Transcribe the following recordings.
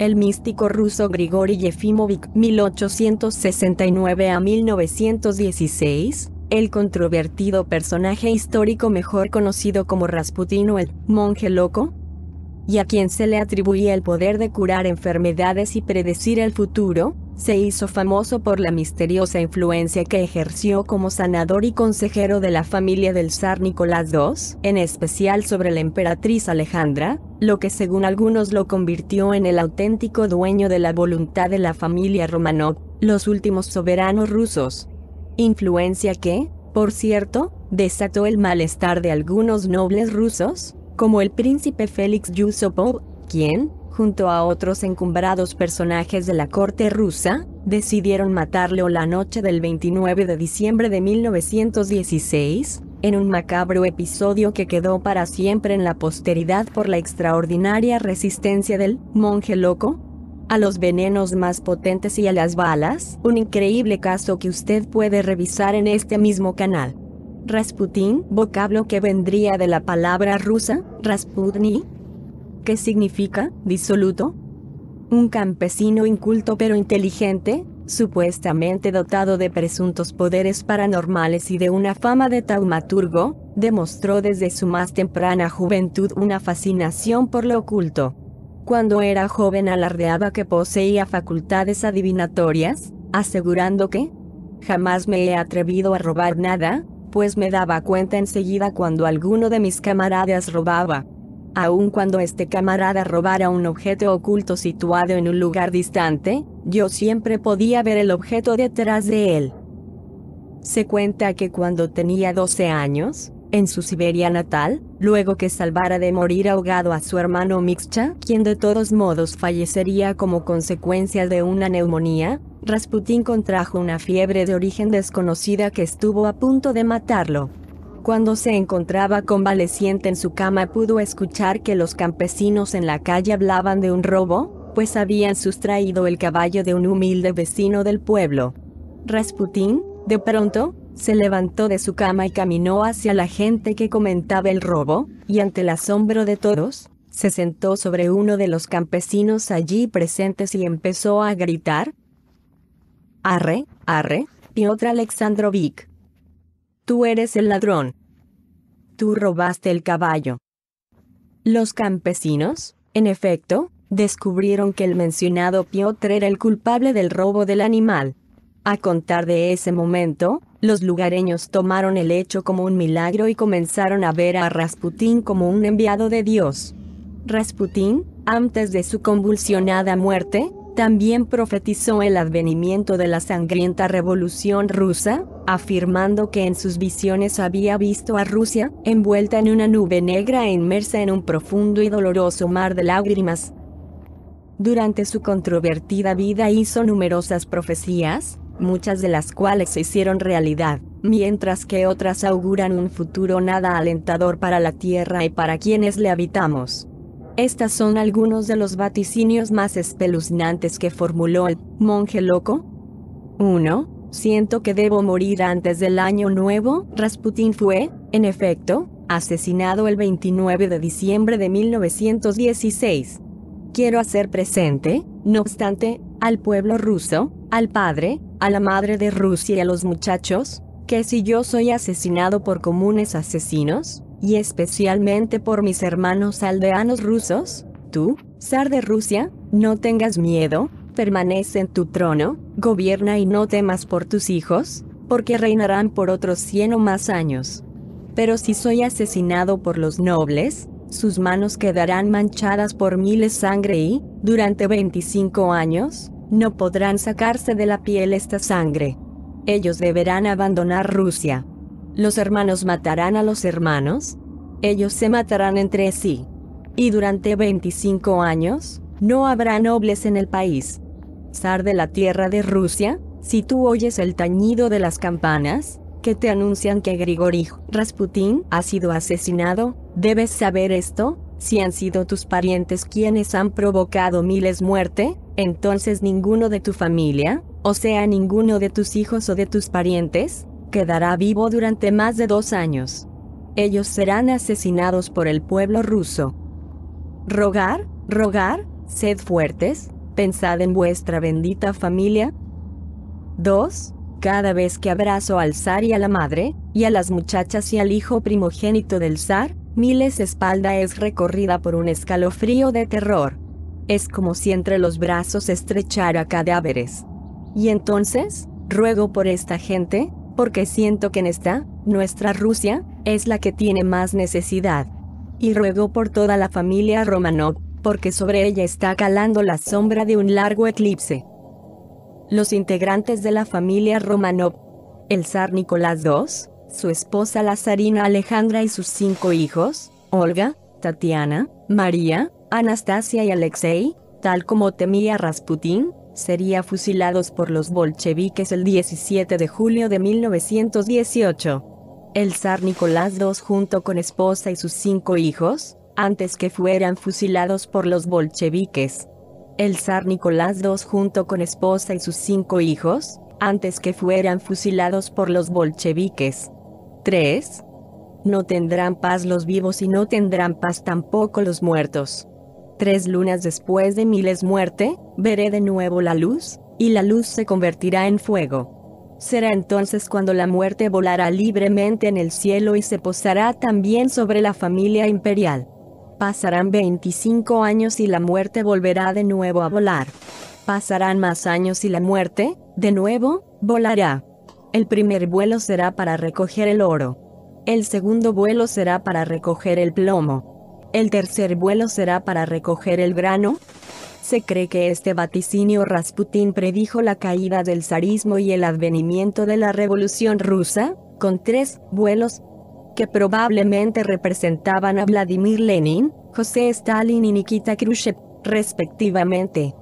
El místico ruso Grigori Yefimovic, 1869 a 1916, el controvertido personaje histórico mejor conocido como Rasputin o el monje loco, y a quien se le atribuía el poder de curar enfermedades y predecir el futuro, se hizo famoso por la misteriosa influencia que ejerció como sanador y consejero de la familia del zar Nicolás II, en especial sobre la emperatriz Alejandra, lo que según algunos lo convirtió en el auténtico dueño de la voluntad de la familia Romanov, los últimos soberanos rusos. Influencia que, por cierto, desató el malestar de algunos nobles rusos, como el príncipe Félix Yusupov, quien, junto a otros encumbrados personajes de la corte rusa, decidieron matarlo la noche del 29 de diciembre de 1916, en un macabro episodio que quedó para siempre en la posteridad por la extraordinaria resistencia del monje loco a los venenos más potentes y a las balas, un increíble caso que usted puede revisar en este mismo canal. Rasputin, vocablo que vendría de la palabra rusa, Rasputni, ¿Qué significa disoluto? Un campesino inculto pero inteligente, supuestamente dotado de presuntos poderes paranormales y de una fama de taumaturgo, demostró desde su más temprana juventud una fascinación por lo oculto. Cuando era joven alardeaba que poseía facultades adivinatorias, asegurando que jamás me he atrevido a robar nada, pues me daba cuenta enseguida cuando alguno de mis camaradas robaba. Aun cuando este camarada robara un objeto oculto situado en un lugar distante, yo siempre podía ver el objeto detrás de él. Se cuenta que cuando tenía 12 años, en su Siberia natal, luego que salvara de morir ahogado a su hermano Mixcha, quien de todos modos fallecería como consecuencia de una neumonía, Rasputín contrajo una fiebre de origen desconocida que estuvo a punto de matarlo. Cuando se encontraba convaleciente en su cama pudo escuchar que los campesinos en la calle hablaban de un robo, pues habían sustraído el caballo de un humilde vecino del pueblo. Rasputín, de pronto, se levantó de su cama y caminó hacia la gente que comentaba el robo, y ante el asombro de todos, se sentó sobre uno de los campesinos allí presentes y empezó a gritar. Arre, arre, Piotr Alexandrovich! Tú eres el ladrón. Tú robaste el caballo. Los campesinos, en efecto, descubrieron que el mencionado Piotr era el culpable del robo del animal. A contar de ese momento, los lugareños tomaron el hecho como un milagro y comenzaron a ver a Rasputín como un enviado de Dios. Rasputín, antes de su convulsionada muerte, también profetizó el advenimiento de la sangrienta revolución rusa, afirmando que en sus visiones había visto a Rusia, envuelta en una nube negra e inmersa en un profundo y doloroso mar de lágrimas. Durante su controvertida vida hizo numerosas profecías, muchas de las cuales se hicieron realidad, mientras que otras auguran un futuro nada alentador para la Tierra y para quienes le habitamos. Estas son algunos de los vaticinios más espeluznantes que formuló el monje loco. 1. Siento que debo morir antes del año nuevo. Rasputin fue, en efecto, asesinado el 29 de diciembre de 1916. Quiero hacer presente, no obstante, al pueblo ruso, al padre, a la madre de Rusia y a los muchachos, que si yo soy asesinado por comunes asesinos, y especialmente por mis hermanos aldeanos rusos, tú, zar de Rusia, no tengas miedo, permanece en tu trono, gobierna y no temas por tus hijos, porque reinarán por otros cien o más años. Pero si soy asesinado por los nobles, sus manos quedarán manchadas por miles sangre y, durante 25 años, no podrán sacarse de la piel esta sangre. Ellos deberán abandonar Rusia los hermanos matarán a los hermanos, ellos se matarán entre sí. Y durante 25 años, no habrá nobles en el país. Zar de la tierra de Rusia, si tú oyes el tañido de las campanas, que te anuncian que Grigori Rasputin ha sido asesinado, debes saber esto, si han sido tus parientes quienes han provocado miles muerte, entonces ninguno de tu familia, o sea ninguno de tus hijos o de tus parientes, quedará vivo durante más de dos años. Ellos serán asesinados por el pueblo ruso. Rogar, rogar, sed fuertes, pensad en vuestra bendita familia. 2. Cada vez que abrazo al zar y a la madre, y a las muchachas y al hijo primogénito del zar, Miles espalda es recorrida por un escalofrío de terror. Es como si entre los brazos estrechara cadáveres. Y entonces, ruego por esta gente, porque siento que en esta, nuestra Rusia, es la que tiene más necesidad. Y ruego por toda la familia Romanov, porque sobre ella está calando la sombra de un largo eclipse. Los integrantes de la familia Romanov, el zar Nicolás II, su esposa la zarina Alejandra y sus cinco hijos, Olga, Tatiana, María, Anastasia y Alexei, tal como temía Rasputín, sería fusilados por los bolcheviques el 17 de julio de 1918. El zar Nicolás II junto con esposa y sus cinco hijos, antes que fueran fusilados por los bolcheviques. El zar Nicolás II junto con esposa y sus cinco hijos, antes que fueran fusilados por los bolcheviques. 3. No tendrán paz los vivos y no tendrán paz tampoco los muertos. Tres lunas después de Miles muerte, veré de nuevo la luz, y la luz se convertirá en fuego. Será entonces cuando la muerte volará libremente en el cielo y se posará también sobre la familia imperial. Pasarán 25 años y la muerte volverá de nuevo a volar. Pasarán más años y la muerte, de nuevo, volará. El primer vuelo será para recoger el oro. El segundo vuelo será para recoger el plomo. El tercer vuelo será para recoger el grano. Se cree que este vaticinio Rasputin predijo la caída del zarismo y el advenimiento de la revolución rusa, con tres vuelos que probablemente representaban a Vladimir Lenin, José Stalin y Nikita Khrushchev, respectivamente.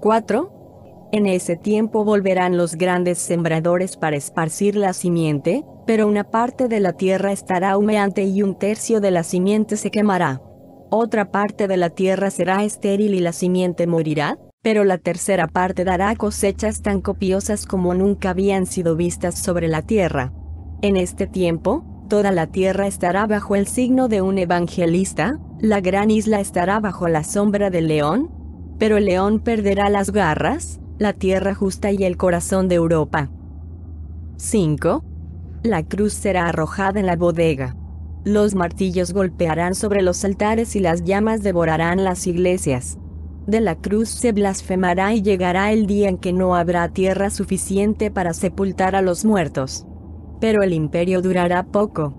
4. En ese tiempo volverán los grandes sembradores para esparcir la simiente, pero una parte de la tierra estará humeante y un tercio de la simiente se quemará. Otra parte de la tierra será estéril y la simiente morirá, pero la tercera parte dará cosechas tan copiosas como nunca habían sido vistas sobre la tierra. En este tiempo, toda la tierra estará bajo el signo de un evangelista, la gran isla estará bajo la sombra del león, pero el león perderá las garras, la tierra justa y el corazón de Europa. 5. La cruz será arrojada en la bodega los martillos golpearán sobre los altares y las llamas devorarán las iglesias. De la cruz se blasfemará y llegará el día en que no habrá tierra suficiente para sepultar a los muertos. Pero el imperio durará poco.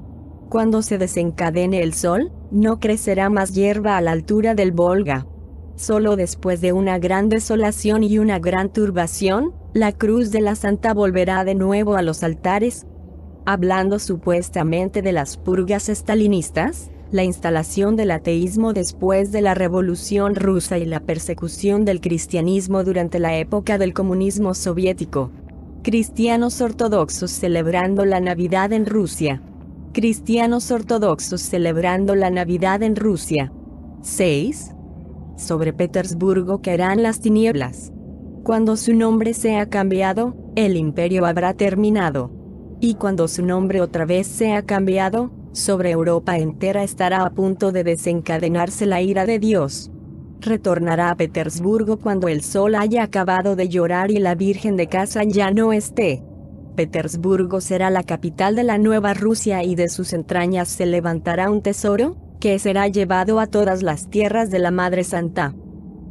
Cuando se desencadene el sol, no crecerá más hierba a la altura del Volga. Solo después de una gran desolación y una gran turbación, la cruz de la Santa volverá de nuevo a los altares, hablando supuestamente de las purgas estalinistas, la instalación del ateísmo después de la Revolución rusa y la persecución del cristianismo durante la época del comunismo soviético. Cristianos ortodoxos celebrando la Navidad en Rusia. Cristianos ortodoxos celebrando la Navidad en Rusia. 6. Sobre Petersburgo caerán las tinieblas. Cuando su nombre sea cambiado, el imperio habrá terminado y cuando su nombre otra vez sea cambiado, sobre Europa entera estará a punto de desencadenarse la ira de Dios. Retornará a Petersburgo cuando el sol haya acabado de llorar y la Virgen de casa ya no esté. Petersburgo será la capital de la nueva Rusia y de sus entrañas se levantará un tesoro, que será llevado a todas las tierras de la Madre Santa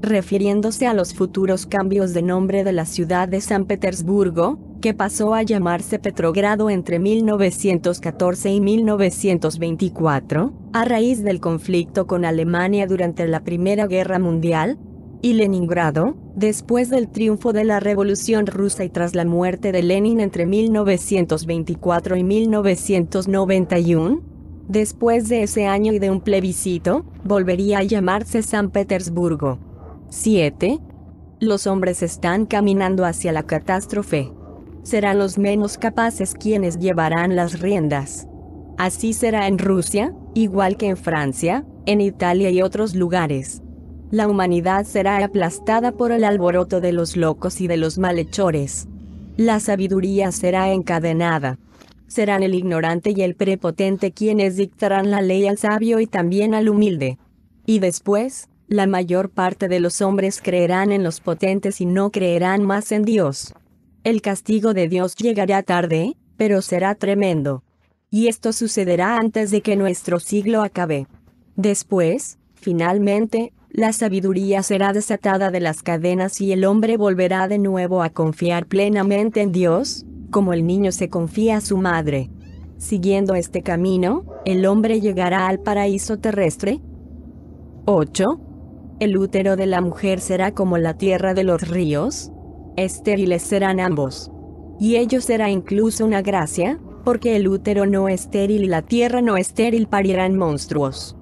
refiriéndose a los futuros cambios de nombre de la ciudad de San Petersburgo, que pasó a llamarse Petrogrado entre 1914 y 1924, a raíz del conflicto con Alemania durante la Primera Guerra Mundial, y Leningrado, después del triunfo de la Revolución Rusa y tras la muerte de Lenin entre 1924 y 1991, después de ese año y de un plebiscito, volvería a llamarse San Petersburgo. 7. Los hombres están caminando hacia la catástrofe. Serán los menos capaces quienes llevarán las riendas. Así será en Rusia, igual que en Francia, en Italia y otros lugares. La humanidad será aplastada por el alboroto de los locos y de los malhechores. La sabiduría será encadenada. Serán el ignorante y el prepotente quienes dictarán la ley al sabio y también al humilde. Y después, la mayor parte de los hombres creerán en los potentes y no creerán más en Dios. El castigo de Dios llegará tarde, pero será tremendo. Y esto sucederá antes de que nuestro siglo acabe. Después, finalmente, la sabiduría será desatada de las cadenas y el hombre volverá de nuevo a confiar plenamente en Dios, como el niño se confía a su madre. Siguiendo este camino, el hombre llegará al paraíso terrestre. 8. ¿El útero de la mujer será como la tierra de los ríos? Estériles serán ambos. Y ello será incluso una gracia, porque el útero no estéril y la tierra no estéril parirán monstruos.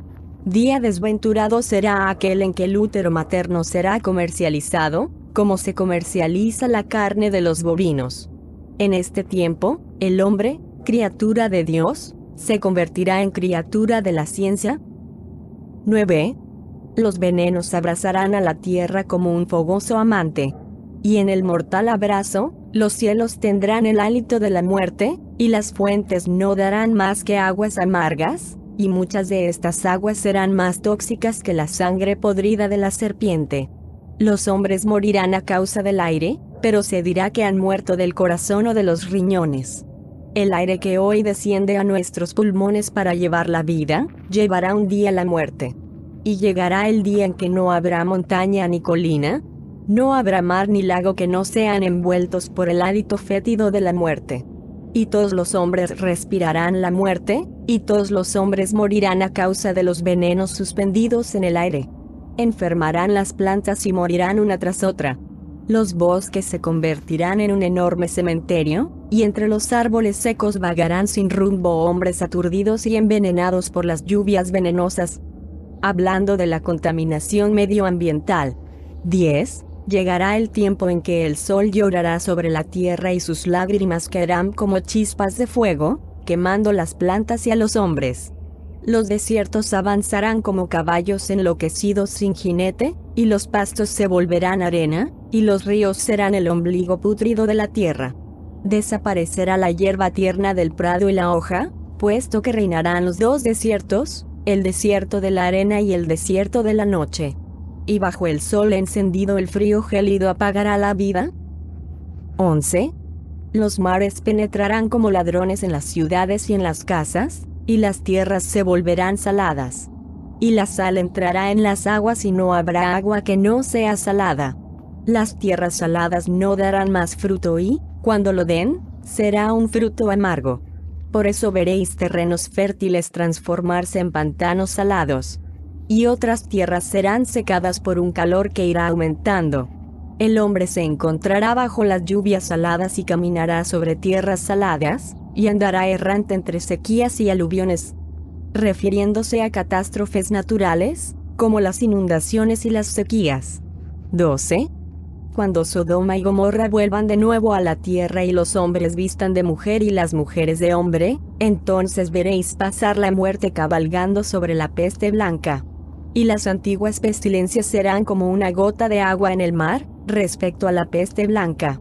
Día desventurado será aquel en que el útero materno será comercializado, como se comercializa la carne de los bovinos. En este tiempo, el hombre, criatura de Dios, se convertirá en criatura de la ciencia. 9 los venenos abrazarán a la tierra como un fogoso amante. Y en el mortal abrazo, los cielos tendrán el hálito de la muerte, y las fuentes no darán más que aguas amargas, y muchas de estas aguas serán más tóxicas que la sangre podrida de la serpiente. Los hombres morirán a causa del aire, pero se dirá que han muerto del corazón o de los riñones. El aire que hoy desciende a nuestros pulmones para llevar la vida, llevará un día la muerte y llegará el día en que no habrá montaña ni colina, no habrá mar ni lago que no sean envueltos por el hálito fétido de la muerte. Y todos los hombres respirarán la muerte, y todos los hombres morirán a causa de los venenos suspendidos en el aire. Enfermarán las plantas y morirán una tras otra. Los bosques se convertirán en un enorme cementerio, y entre los árboles secos vagarán sin rumbo hombres aturdidos y envenenados por las lluvias venenosas, hablando de la contaminación medioambiental. 10. Llegará el tiempo en que el sol llorará sobre la tierra y sus lágrimas caerán como chispas de fuego, quemando las plantas y a los hombres. Los desiertos avanzarán como caballos enloquecidos sin jinete, y los pastos se volverán arena, y los ríos serán el ombligo putrido de la tierra. Desaparecerá la hierba tierna del prado y la hoja, puesto que reinarán los dos desiertos, el desierto de la arena y el desierto de la noche. ¿Y bajo el sol encendido el frío gélido apagará la vida? 11. Los mares penetrarán como ladrones en las ciudades y en las casas, y las tierras se volverán saladas. Y la sal entrará en las aguas y no habrá agua que no sea salada. Las tierras saladas no darán más fruto y, cuando lo den, será un fruto amargo. Por eso veréis terrenos fértiles transformarse en pantanos salados. Y otras tierras serán secadas por un calor que irá aumentando. El hombre se encontrará bajo las lluvias saladas y caminará sobre tierras saladas, y andará errante entre sequías y aluviones. Refiriéndose a catástrofes naturales, como las inundaciones y las sequías. 12 cuando Sodoma y Gomorra vuelvan de nuevo a la tierra y los hombres vistan de mujer y las mujeres de hombre, entonces veréis pasar la muerte cabalgando sobre la peste blanca. Y las antiguas pestilencias serán como una gota de agua en el mar, respecto a la peste blanca.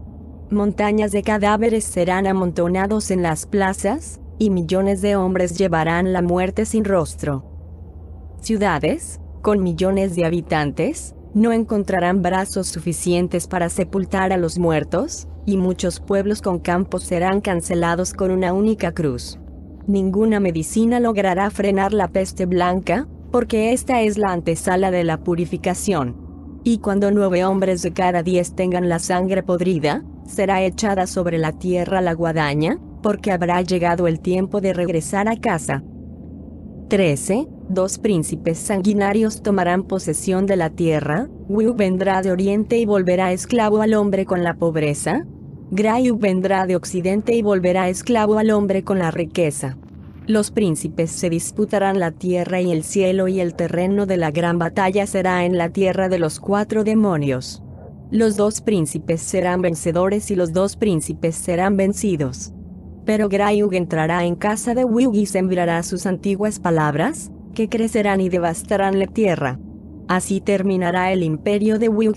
Montañas de cadáveres serán amontonados en las plazas, y millones de hombres llevarán la muerte sin rostro. Ciudades, con millones de habitantes, ¿No encontrarán brazos suficientes para sepultar a los muertos? Y muchos pueblos con campos serán cancelados con una única cruz. Ninguna medicina logrará frenar la peste blanca, porque esta es la antesala de la purificación. Y cuando nueve hombres de cada diez tengan la sangre podrida, será echada sobre la tierra la guadaña, porque habrá llegado el tiempo de regresar a casa. 13 dos príncipes sanguinarios tomarán posesión de la tierra, Wu vendrá de oriente y volverá esclavo al hombre con la pobreza, Grayu vendrá de occidente y volverá esclavo al hombre con la riqueza. Los príncipes se disputarán la tierra y el cielo y el terreno de la gran batalla será en la tierra de los cuatro demonios. Los dos príncipes serán vencedores y los dos príncipes serán vencidos. Pero Grayug entrará en casa de Wu y sembrará sus antiguas palabras, que crecerán y devastarán la tierra. Así terminará el imperio de Wug.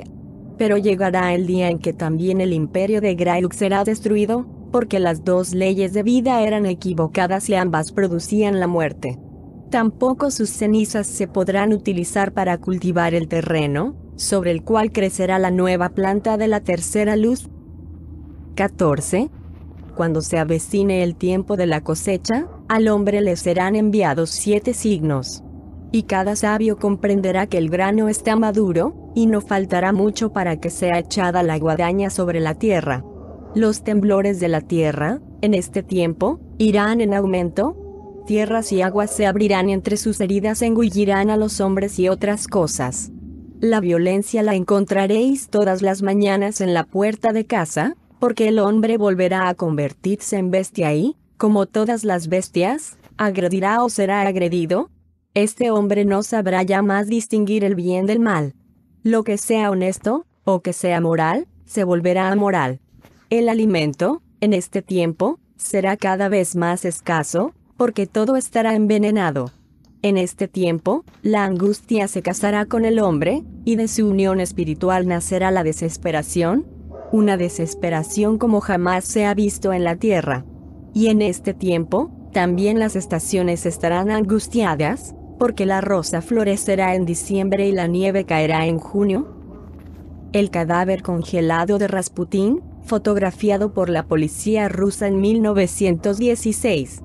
Pero llegará el día en que también el imperio de Grailuk será destruido, porque las dos leyes de vida eran equivocadas y ambas producían la muerte. Tampoco sus cenizas se podrán utilizar para cultivar el terreno, sobre el cual crecerá la nueva planta de la tercera luz. 14. Cuando se avecine el tiempo de la cosecha, al hombre le serán enviados siete signos. Y cada sabio comprenderá que el grano está maduro, y no faltará mucho para que sea echada la guadaña sobre la tierra. Los temblores de la tierra, en este tiempo, irán en aumento, tierras y aguas se abrirán entre sus heridas engullirán a los hombres y otras cosas. La violencia la encontraréis todas las mañanas en la puerta de casa, porque el hombre volverá a convertirse en bestia y, como todas las bestias, agredirá o será agredido? Este hombre no sabrá ya más distinguir el bien del mal. Lo que sea honesto, o que sea moral, se volverá amoral. El alimento, en este tiempo, será cada vez más escaso, porque todo estará envenenado. En este tiempo, la angustia se casará con el hombre, y de su unión espiritual nacerá la desesperación, una desesperación como jamás se ha visto en la tierra. Y en este tiempo, también las estaciones estarán angustiadas, porque la rosa florecerá en diciembre y la nieve caerá en junio. El cadáver congelado de Rasputín, fotografiado por la policía rusa en 1916.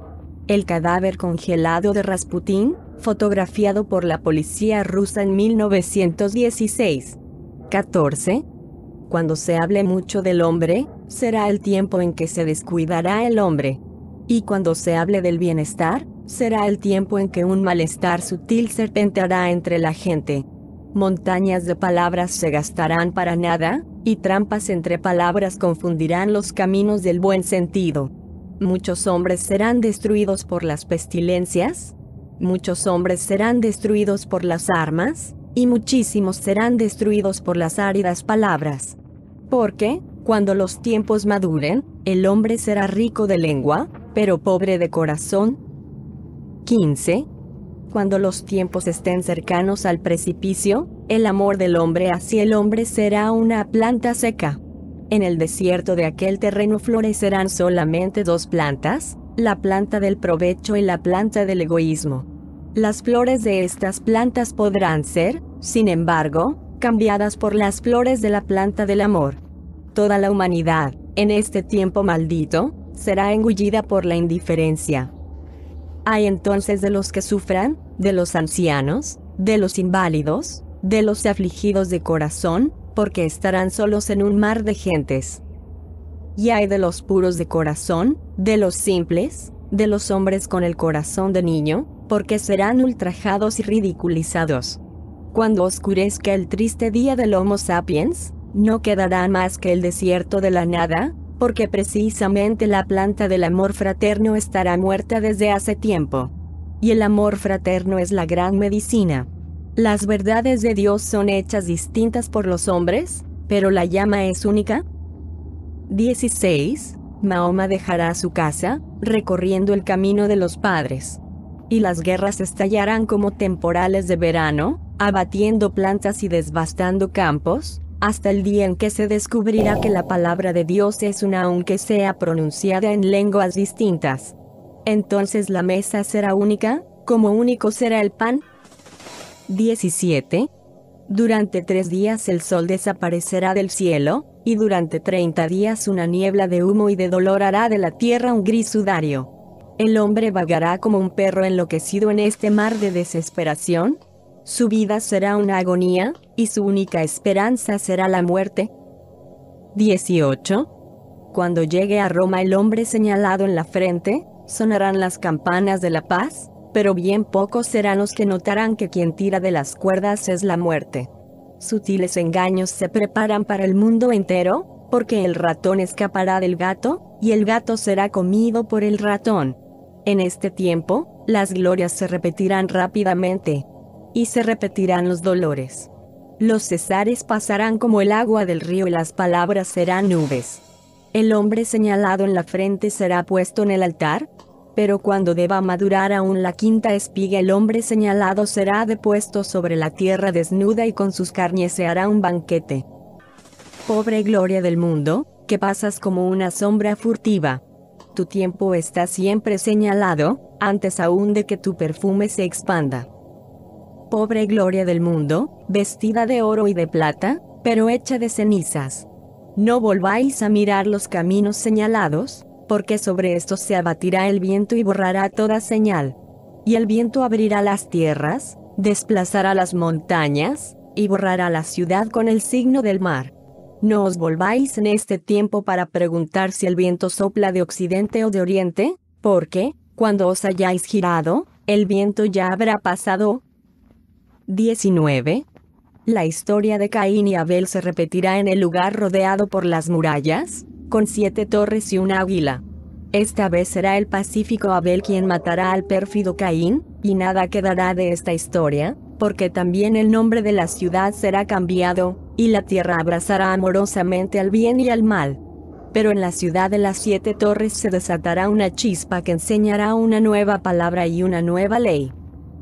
El cadáver congelado de Rasputín, fotografiado por la policía rusa en 1916. 14. Cuando se hable mucho del hombre, será el tiempo en que se descuidará el hombre. Y cuando se hable del bienestar, será el tiempo en que un malestar sutil serpenteará entre la gente. Montañas de palabras se gastarán para nada, y trampas entre palabras confundirán los caminos del buen sentido. Muchos hombres serán destruidos por las pestilencias, muchos hombres serán destruidos por las armas, y muchísimos serán destruidos por las áridas palabras. ¿Por qué? Cuando los tiempos maduren, el hombre será rico de lengua, pero pobre de corazón. 15. Cuando los tiempos estén cercanos al precipicio, el amor del hombre hacia el hombre será una planta seca. En el desierto de aquel terreno florecerán solamente dos plantas, la planta del provecho y la planta del egoísmo. Las flores de estas plantas podrán ser, sin embargo, cambiadas por las flores de la planta del amor. Toda la humanidad, en este tiempo maldito, será engullida por la indiferencia. Hay entonces de los que sufran, de los ancianos, de los inválidos, de los afligidos de corazón, porque estarán solos en un mar de gentes. Y hay de los puros de corazón, de los simples, de los hombres con el corazón de niño, porque serán ultrajados y ridiculizados. Cuando oscurezca el triste día del Homo sapiens, no quedará más que el desierto de la nada, porque precisamente la planta del amor fraterno estará muerta desde hace tiempo. Y el amor fraterno es la gran medicina. Las verdades de Dios son hechas distintas por los hombres, pero la llama es única. 16. Mahoma dejará su casa, recorriendo el camino de los padres. Y las guerras estallarán como temporales de verano, abatiendo plantas y desbastando campos, hasta el día en que se descubrirá que la palabra de Dios es una aunque sea pronunciada en lenguas distintas. Entonces la mesa será única, como único será el pan. 17. Durante tres días el sol desaparecerá del cielo, y durante treinta días una niebla de humo y de dolor hará de la tierra un gris sudario. El hombre vagará como un perro enloquecido en este mar de desesperación. Su vida será una agonía, y su única esperanza será la muerte. 18. Cuando llegue a Roma el hombre señalado en la frente, sonarán las campanas de la paz, pero bien pocos serán los que notarán que quien tira de las cuerdas es la muerte. Sutiles engaños se preparan para el mundo entero, porque el ratón escapará del gato, y el gato será comido por el ratón. En este tiempo, las glorias se repetirán rápidamente. Y se repetirán los dolores. Los cesares pasarán como el agua del río y las palabras serán nubes. El hombre señalado en la frente será puesto en el altar, pero cuando deba madurar aún la quinta espiga el hombre señalado será depuesto sobre la tierra desnuda y con sus carnes se hará un banquete. Pobre gloria del mundo, que pasas como una sombra furtiva. Tu tiempo está siempre señalado, antes aún de que tu perfume se expanda pobre gloria del mundo, vestida de oro y de plata, pero hecha de cenizas. No volváis a mirar los caminos señalados, porque sobre estos se abatirá el viento y borrará toda señal. Y el viento abrirá las tierras, desplazará las montañas, y borrará la ciudad con el signo del mar. No os volváis en este tiempo para preguntar si el viento sopla de occidente o de oriente, porque, cuando os hayáis girado, el viento ya habrá pasado, 19. La historia de Caín y Abel se repetirá en el lugar rodeado por las murallas, con siete torres y una águila. Esta vez será el pacífico Abel quien matará al pérfido Caín, y nada quedará de esta historia, porque también el nombre de la ciudad será cambiado, y la tierra abrazará amorosamente al bien y al mal. Pero en la ciudad de las siete torres se desatará una chispa que enseñará una nueva palabra y una nueva ley.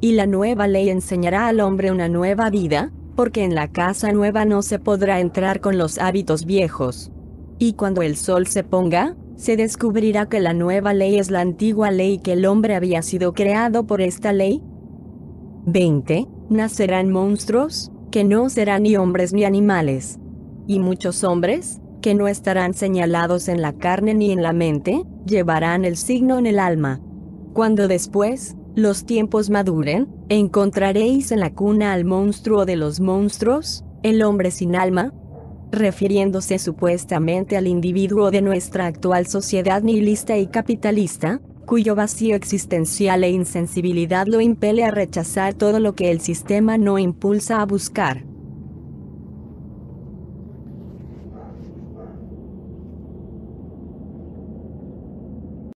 Y la nueva ley enseñará al hombre una nueva vida, porque en la casa nueva no se podrá entrar con los hábitos viejos. Y cuando el sol se ponga, se descubrirá que la nueva ley es la antigua ley que el hombre había sido creado por esta ley. 20. Nacerán monstruos, que no serán ni hombres ni animales. Y muchos hombres, que no estarán señalados en la carne ni en la mente, llevarán el signo en el alma. Cuando después, los tiempos maduren, encontraréis en la cuna al monstruo de los monstruos, el hombre sin alma, refiriéndose supuestamente al individuo de nuestra actual sociedad nihilista y capitalista, cuyo vacío existencial e insensibilidad lo impele a rechazar todo lo que el sistema no impulsa a buscar.